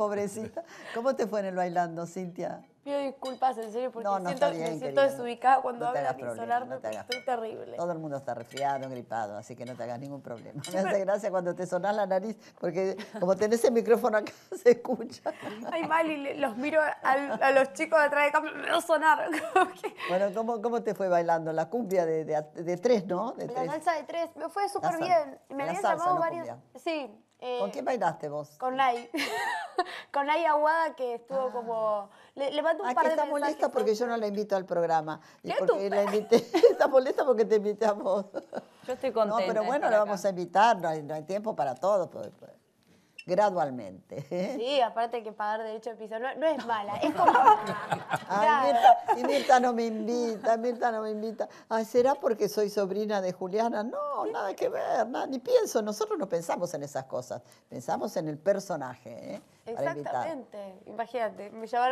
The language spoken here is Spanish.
Pobrecita. ¿Cómo te fue en el bailando, Cintia? disculpas, en serio, porque siento, me siento desubicada cuando no hablan y estoy terrible. Todo el mundo está resfriado, gripado, así que no te hagas ningún problema. Me hace gracia cuando te sonás la nariz, porque como tenés el micrófono acá, se escucha. Ay, Mali, los miro a los chicos detrás de cámara, me sonar. Bueno, ¿cómo, ¿cómo te fue bailando? La cumbia de, de, tres, ¿no? la danza de tres, me fue súper bien. Me la varios... Sí, eh, ¿Con quién bailaste vos? Con Lai. con Lai Aguada, que estuvo ah. como... Le, un está molesta porque yo no la invito al programa. Y porque invité, está molesta porque te invitamos. Yo estoy contenta. No, pero bueno, la vamos a invitar, no hay, tiempo para todos. Pues, pues, gradualmente. Sí, aparte que pagar derecho de piso no, es mala, es como... y Mirta no me invita, Mirta no me invita. ¿será porque soy sobrina de Juliana? No, nada que ver, ni pienso. Nosotros no pensamos en esas cosas, pensamos en el personaje. ¿eh? Exactamente, imagínate, me llevaron.